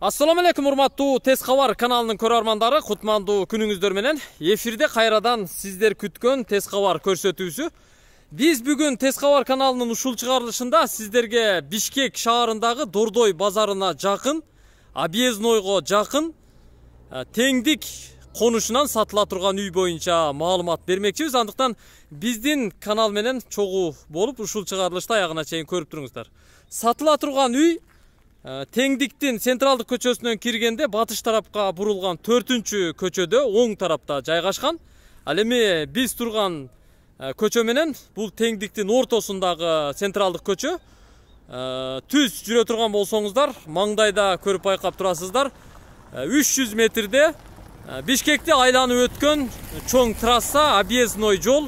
Ассаламу алейкум, урматтуу Тез каналының каналынын көрөрмандары, кутмандуу күнүңүздөр менен эфирде кайрадан сиздер күткөн Тез Хабар көрсөтүүсү. Биз бүгүн Тез Хабар каналынын ушул чыгарылышында сиздерге Бишкек шаарындагы Дордой базарына жакын, Объезднойго жакын э, теңдик конушунан сатыла турган үй боюнча маалымат бермекчибиз. Андыктан биздин канал менен чогуу болуп ушул чыгарылышты аягына чейин көрүп туруңуздар. Сатыла турган үй Э, Теңдіктін централдык көчөсінен киргенде батыш тарапқа бұрылған төртінші көчөдө оң тарапта жайгашкан ал эми биз турган э, көчө менен бул теңдиктин ортосундагы централдык көчө э, түз жүрө турган болсоңуздар маңдайда көрүп байкап турасыздар 300 метрде бишкекти айланып өткөн чоң трасса объездной жол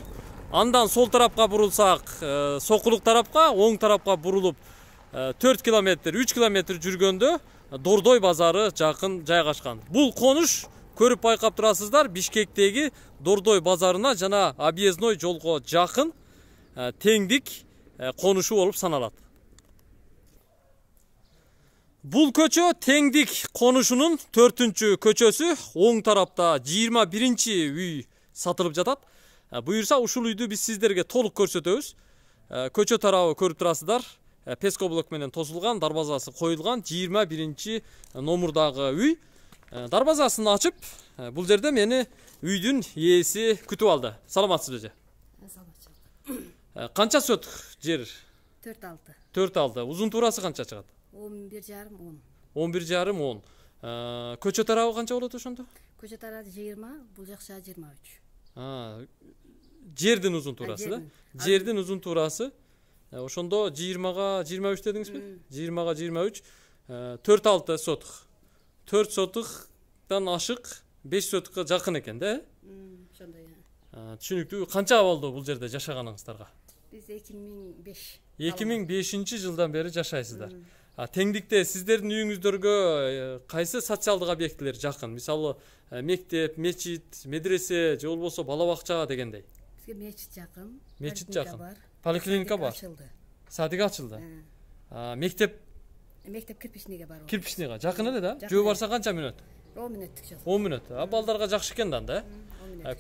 андан сол тарапқа бурулсак сокулук тарапка оң тарапка бурулуп 4 э, километр 3 километр жүргөндө э, дордой базары жақын жайгашкан бул конуш көрүп байкап турасыздар бишкектеги дордой базарына жана объездной жолго жакын э, теңдик конушу болуп саналат бул көчө теңдик конушунун төртүнчү көчөсү оң тарапта 21. биринчи үй сатылып жатат буюрса ушул үйдү биз сиздерге толук көрсөтөбүз көчө тарабы көрүп турасыздар Э, пескоблок менен тосулган дарбазасы коюлган жыйырма биринчи э, номурдагы үй э, дарбазасын ачып бул жерде мени үйдүн ээси күтүп алды саламатсызбы эже саламатчылык канча соток жер төрт алты төрт алты узун туурасы канча чыгат он бир жарым он он бир жарым он көчө тарабы канча болот ошондо көчө тарабы жыйырма бул жакча жыйырма үч жердин узун туурасы да жердин узун туурасы Э, ошондо жыйырмага жыйырма үч дедиңизби жыйырмага жыйырма үч э, төрт алты сотых төрт сотыктан ашык беш сотыкка жакын экен да э ошондой э, түшүнүктүү канча болду бул жерде жашаганыңыздарга биз эки миң беш эки миң бешинчи жылдан бери жашайсыздар теңдикте сиздердин үйүңүздөргө кайсы социалдык объектилер жакын мисалы мектеп мечит медресе же болбосо бала бакча дегендей бизге мечит жакын мечит жакын поликлиника бар ашылды садик ачылды мектеп мектеп кирпичныйга maktab кирпичныйга жакын эле да жөө барса канча мүнөт он мүнөттүк жол он мүнөт балдарга жақсы экен да анда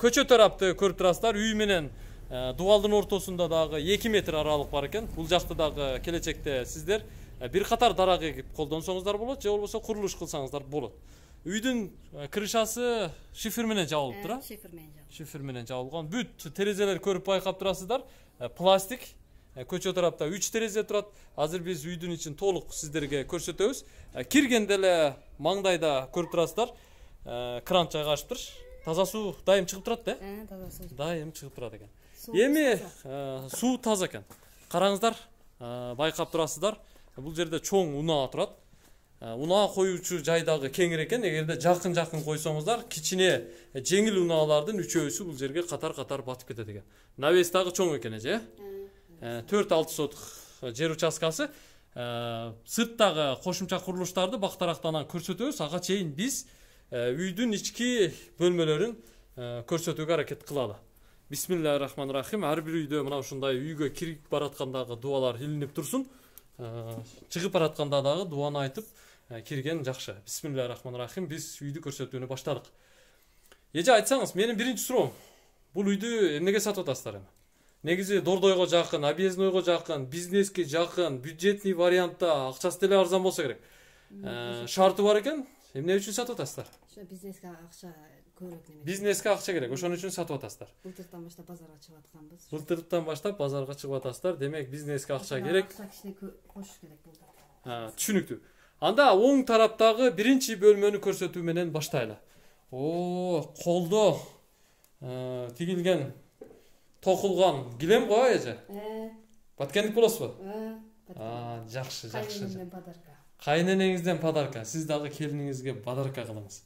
көчө тарапты көрүп турасыздар үй менен дубалдын ортосунда дагы эки метр аралык бар экен бул жакты дагы келечекте сиздер бир катар дарак эгип колдонсоңуздар болот же болбосо курулуш кылсаңыздар болот үйдүн крышасы шифер менен жабылыптыр тура шифер менен жабылган бүт терезелер көрүп байкап турасыздар пластик көчө тарапта үч терезе турат азыр биз үйдүн ичин толук сиздерге көрсөтөбүз киргенде эле маңдайда көрүп турасыздар кран жайгашыптыр таза суу дайым чыгып турат да э таза суу дайым чыгып турат экен эми суу таза экен караңыздар байкап турасыздар бул жерде чоң унаа турат Э, унаа коюучу дагы кеңири экен эгерде жакын жакын койсоңуздар кичине э, жеңил унаалардын үчөөсү бул жерге катар катар батып кетет экен навес дагы чоң экен эже э, төрт алты соток жер участкасы сырттагы кошумча курулуштарды бактарактан анан көрсөтөбүз ага чейин биз үйдүн ички бөлмөлөрүн көрсөтүүгө аракет кылалы бисмиллахи рахмани рахим ар бир үйдө мына ушундай үйгө кирип бараткандагы дубалар илинип турсун чыгып баратканда дагы дубаны айтып Э, келген жақсы бисмилля рахман рахим біз үйді көрсөтүүнү баштадык эже айтсаңыз менин биринчи суроом бул үйдү эмнеге сатып атасыздар эми негизи дордойго жакын объезднойго жакын бизнеске жакын бюджетный вариантта акчасы деле арзан болсо керек э, шарты бар экен эмне үчүн сатып атасыздар ошо бизнеске акча көбүрөөк неме бизнеске акча керек ошон үчүн сатып атасыздар былтырдан баштап базарга чыгып атканбыз былтыртан баштап базарга чыгып атасыздар демек бизнеске акча керек акча кичине кошуш керек э, түшүнүктүү анда оң тараптагы биринчи бөлмөнү көрсөтүү менен баштайлы о колдо ә, тигилген токулган килем го эже ә. баткендик болосузбу ә, жакшы жакшы кайненеңизден подарка сиз дагы келиниңизге подарка кылыңыз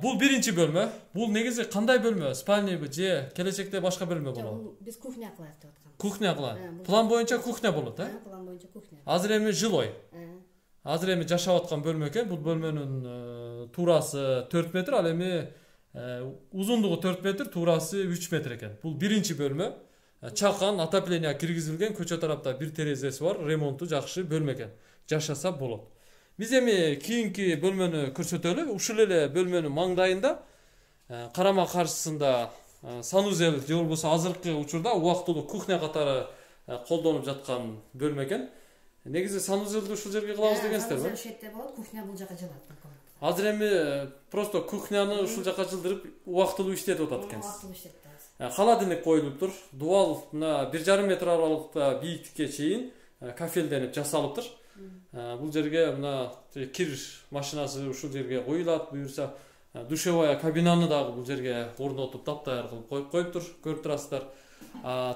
бул биринчи бөлмө бул негизи кандай бөлмө спальнябы же келечекте башка бөлмө болобу биз кухня кылабыз деп атканбыз кухня кылабыз план боюнча кухня болот э план боюнча кухня азыр эми жилой азыр эми жашап аткан бөлмө экен бул бөлмөнүн э, туурасы төрт метр ал эми э, узундугу төрт метр туурасы үч метр экен бул биринчи бөлмө э, чакан отопление киргизилген көчө тарапта бир терезеси бар ремонту жакшы бөлмө экен жашаса болот биз эми кийинки бөлмөнү көрсөтөлү ушул эле бөлмөнүн маңдайында карама каршысында санузел же болбосо азыркы учурда убактылуу кухня катары колдонуп жаткан бөлмө экен негизи санузелди ушул жерге кылабыз дегенсиздер санузел ушул болот кухня бул жака жылат азыр эми просто кухняны ушул жака жылдырып убактылуу иштетип атат экенсиз убактылуу иштетип атабыз холодильник коюлуптур дубал мына бир жарым метр аралыкта бийиктикке чейин кафелденип жасалыптыр бул жерге мына кир машинасы ушул жерге коюлат буюрса душевая кабинаны дагы бул жерге орнотуп таптаяр кылып коюп коюптур көрүп турасыздар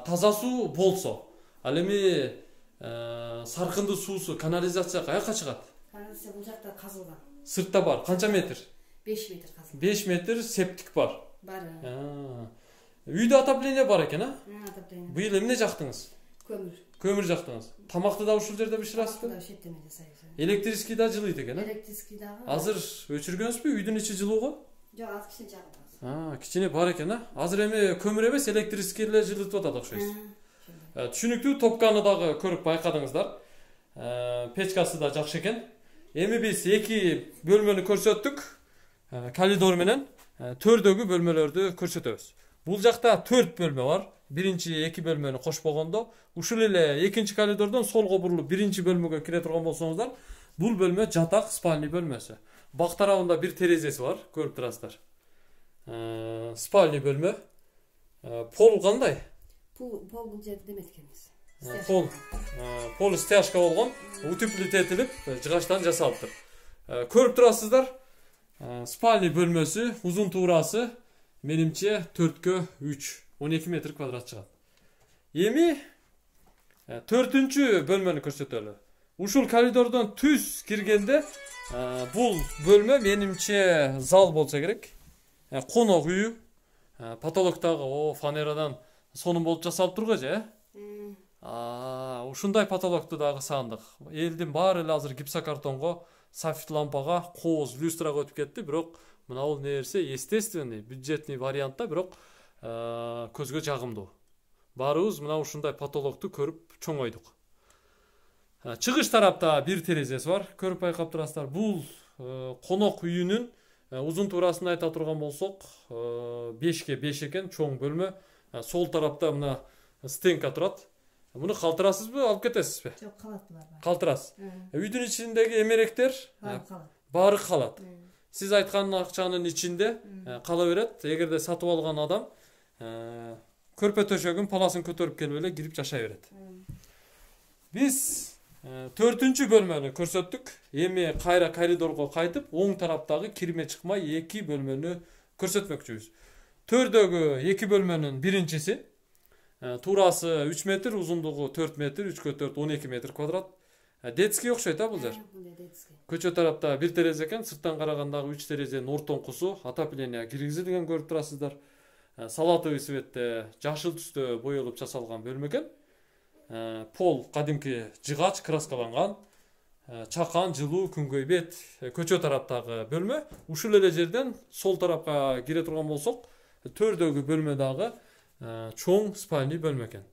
таза суу болсо ал эми ә, сарқынды суысы канализация қаяққа шығады канализация бұл жақта қазылған сыртта бар қанша метр беш метр қазылған беш метр септик бар бар үйде отопление бар екен а отопление биыл эмне жактыңыз көмір көмір жақтыңыз тамақты да ушул жерде пышырасызбы да ушул жерден электрический да жылыйт экен э электрический дагы азыр өчүргөнсүзбү үйдүн ичи жылуу го жок азыр кичине жагып кичине бар экен а азыр эми көмүр эмес электрический эле жылытып атат окшойсуз түшүнүктүү топканы дагы көрүп байкадыңыздар печкасы да жакшы экен эми биз эки бөлмөнү көрсөттүк коридор менен төрдөгү бөлмөлөрдү көрсөтөбүз бул жакта төрт бөлмө бар биринчи эки бөлмөнү кошпогондо ушул эле экинчи коридордон солго бурулуп биринчи бөлмөгө кире турган болсоңуздар бул бөлмө жатак спальный бөлмөсү бак тарабында бир терезеси бар көрүп турасыздар спальный бөлмө пол кандай пол полдун жеринде эметкенбиз ә, пол ә, пол стяжка болгон утеплить этилип ә, жыгачтан жасалыптыр көрүп турасыздар спальный бөлмөсү узун туурасы менимче төрткө үч он эки метр квадрат чыгат эми төртүнчү бөлмөнү көрсөтөлү ушул коридордон түз киргенде бул бөлмө менимче зал болсо керек конок үйү потолоктагы о фанерадан сонун болуп жасалып тургу э ушундай ә? потолокту дагы саандык элдин баары эле азыр гипсокартонго софит лампага кооз люстрага өтүп кетти бирок мынабул нерсе естественный бюджетный вариантта бирок э, көзгө жагымдуу баарыбыз мына ушундай потолокту көрүп чоңойдук э, чыгыш тарапта бир терезеси бар көрүп байкап турасыздар бул э, конок үйүнүн узун туурасын айта турган болсок бешке беш экен чоң бөлмө Ә, сол тарапта мына стенка тұрады бұны қалтырасыз ба алып кетесіз бе жоқ қалады қалтырасыз ә, үйдің ішіндегі емеректер бары ә, қалады сіз айтқан ақшаның ішінде қала береді егер де сатып алған адам ә, көрпе төшегін паласын көтеріп келіп эле кіріп жашай береді биз төртүнчү бөлмені көрсеттік еме қайра коридорға қайтып оң тараптағы кірме чыкмай эки бөлмені көрсөтмөкчүбүз төрдөгү эки бөлмөнүн биринчиси туурасы үч метр узундугу төрт метр үчкө төрт он эки метр квадрат детский окшойт а бул жер көчө тарапта бир терезе экен сырттан карагандагы үч терезенин ортоңкусу отопление киргизилген көрүп турасыздар салатовый цветте жашыл түстө боелуп жасалган бөлмө экен пол кадимки жыгач краскаланган чакан жылуу күнгөй бет көчө тараптагы бөлмө ушул эле жерден сол тарапка кире турган болсок төрдөгү бөлмө э, чоң спальный бөлмө экен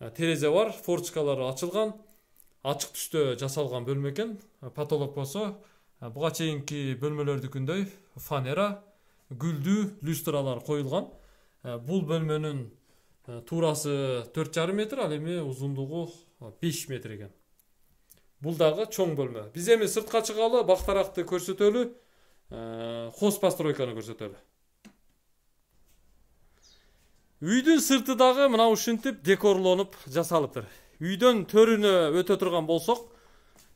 э, терезе бар форточкалары ачылган ачык түстө жасалган бөлмө экен э, потолок болсо буга чейинки бөлмөлөрдүкүндөй фанера гүлдүү люстралар коюлган бул бөлмөнүн туурасы төрт жарым метр ал эми узундугу беш метр экен бул дагы чоң бөлмө биз эми сыртка чыгалы бактаракты көрсөтөлү хоз постройканы көрсөтөлү Үйдің сыртыдағы мынау шинтіп, декорлонып жасалып тұр. Үйдің төріні өте тұрған болсақ,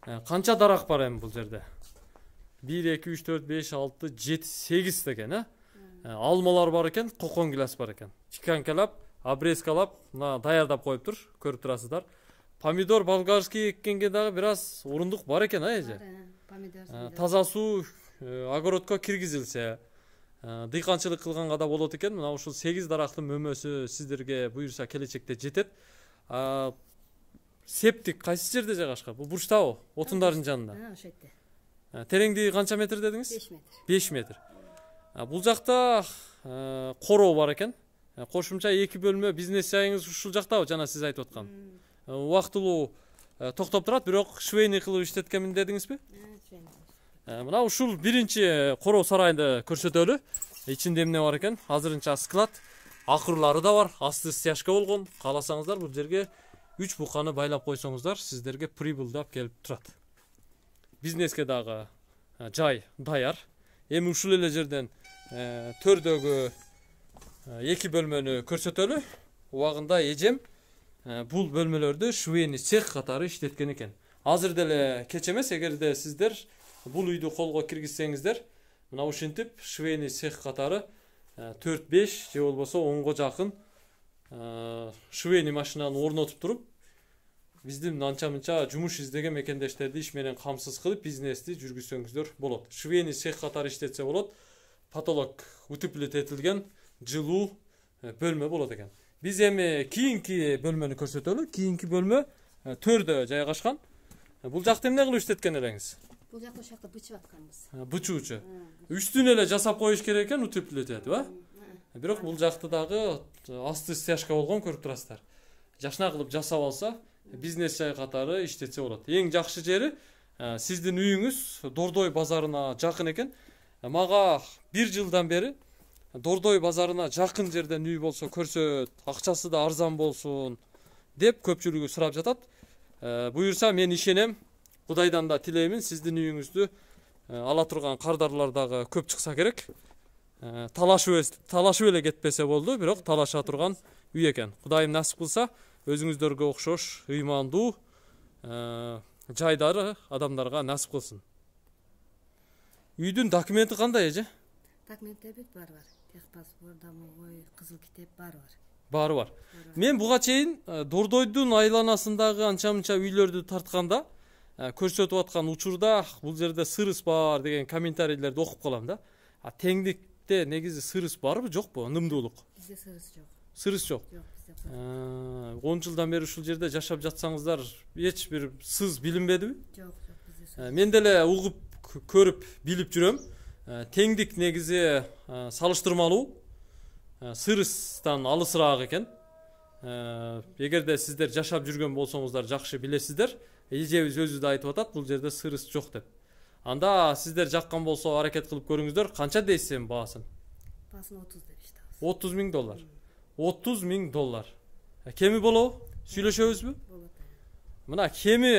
э, қанша дарақ бараймы бұл жерде? 1 2 3 4 5 6 7 8 екен, ә? Алмалар бар екен, қоқон глосс бар екен. Чканкалап, обрезкалап қойып тұр, көріп тұрасыздар. Помидор болгарский екенге біраз орындық бар екен, әже. Э, э, таза су огородқа киргізилсе Ә, дыйканчылык кылганга да болот экен мына ушул сегиз дарактын мөмөсү сиздерге буюрса келечекте жетет ә, септик кайсы жерде жайгашкан бул бурчтабы отундардын жанында ошол жерде ә, тереңдиги канча метр дедиңиз беш метр беш метр бул жакта короо бар экен кошумча эки бөлмө бизнес жайыңыз ушул жактабы жана сиз айтып аткан убактылуу токтоп турат бирок швейный кылып иштеткенмин дедиңизби Э, мына ушул биринчи короо сарайды көрсөтөлү ичинде эмне бар экен азырынча склад акырлары да бар асты стяжка болгон кааласаңыздар бул жерге үч буканы байлап койсоңуздар сиздерге прибылдап келип турат бизнеске дагы э, жай даяр эми ушул эле жерден э, төрдөгү эки бөлмөнү көрсөтөлү убагында эжем бул бөлмөлөрдү швейный цех катары иштеткен экен азыр деле кеч эмес эгерде сиздер бұл үйді қолға кіргізсеңіздер мына ушинтип швейный цех қатары ә, төрт беш же болбосо онго жақын ә, швейный машинаны орнотуп туруп биздин анча мынча жумуш издеген мекендештерди иш менен камсыз кылып бизнести жүргүзсөңүздөр болот швейный цех катары иштетсе болот потолок утеплить этилген жылуу ә, бөлмө болот экен биз эми кийинки бөлмөнү көрсөтөлү кийинки бөлмө төрдө жайгашкан бул жакты эмне кылып иштеткен элеңиз бул жакта ушул жакта бычып атканбыз бычуучу үстүн эле жасап коюш керек экен э бирок бул жакта дагы асты стяжка болгон көрүп турасыздар жашына кылып жасап алса бизнес жай катары иштетсе болот эң жакшы жери сиздин үйүңүз дордой базарына жакын экен мага бир жылдан бери дордой базарына жакын жерден үй болсо көрсөт акчасы да арзан болсун деп көпчүлүгү сурап жатат буюрса мен ишенем Құдайдан да тілеймін сіздің үйіңізді ала тұрған қардарлардағы көп шықса керек талашып талашып кетпесе болды, бірақ талаша тұрған үй екен құдайым насип кылса өзіңіздерге окшош ыймандуу жайдары адамдарға насип кылсын үйдің документі қандай эже документтер бүт бар бар техпаспорт домовой қызыл кітеп бар бар баары бар мен бұға чейін, дордойдун айланасындағы анча мынча үйлөрдү тартканда көрсөтүп аткан учурда бул жерде сырыс бар деген комментарийлерди окуп калам да а теңдикте негизи сырыс барбы жокпу ынымдуулук бизде сырыс жок сырыс жок жок он жылдан бери ушул жерде жашап жатсаңыздар эч бир сыз билинбедиби жок жок бизде мен деле угуп көрүп билип жүрөм теңдик негизи салыштырмалуу сырыстан алысыраак экен эгерде сиздер жашап жүргөн болсоңуздар жакшы билесиздер эжебиз өзү да айтып атат бул жерде сырыс жок деп анда сиздер жаккан болсо аракет кылып көрүңүздөр канча дейсиз эми баасын баасын отуз депишти отуз миң доллар отуз миң доллар ә, кеми болобу сүйлөшөбүзбү болот мына кеми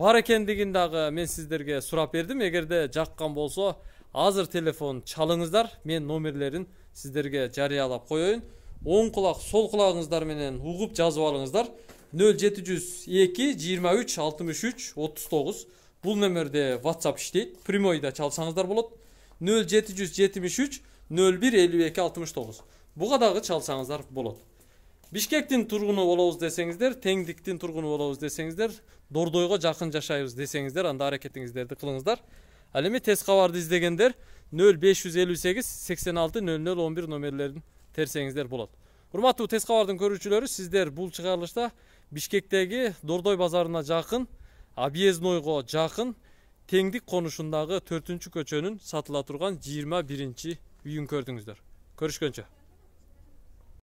бар экендигин дагы мен сиздерге сурап бердим эгерде жаккан болсо азыр телефон чалыңыздар мен номерлерин сиздерге жарыялап коеюн оң кулак сол кулагыңыздар менен угуп жазып алыңыздар 0700 22 23 63 39 бұл нөмірде WhatsApp іштейді прямойда шалсаңыздар болады 0773 01 52 69 бұға дағы шалсаңыздар болады бишкектин тургуну болобуз десеңиздер теңдиктин тургуну болобуз десеңиздер дордойго жакын жашайбыз десеңиздер анда аракетиңиздерди кылыңыздар ал эми тез кабарды издегендер нөл беш жүз элүү сегиз сексен алты нөл нөл он бир номерлерин терсеңиздер болот урматтуу тез кабардын көрүүчүлөрү сиздер бул чыгарылышта бишкектеги дордой базарына жакын жақын, Теңдік теңдик 4 төртүнчү көчөнүн сатыла тұрған 21. ші үйін көрдіңіздер. көрүшкөнчө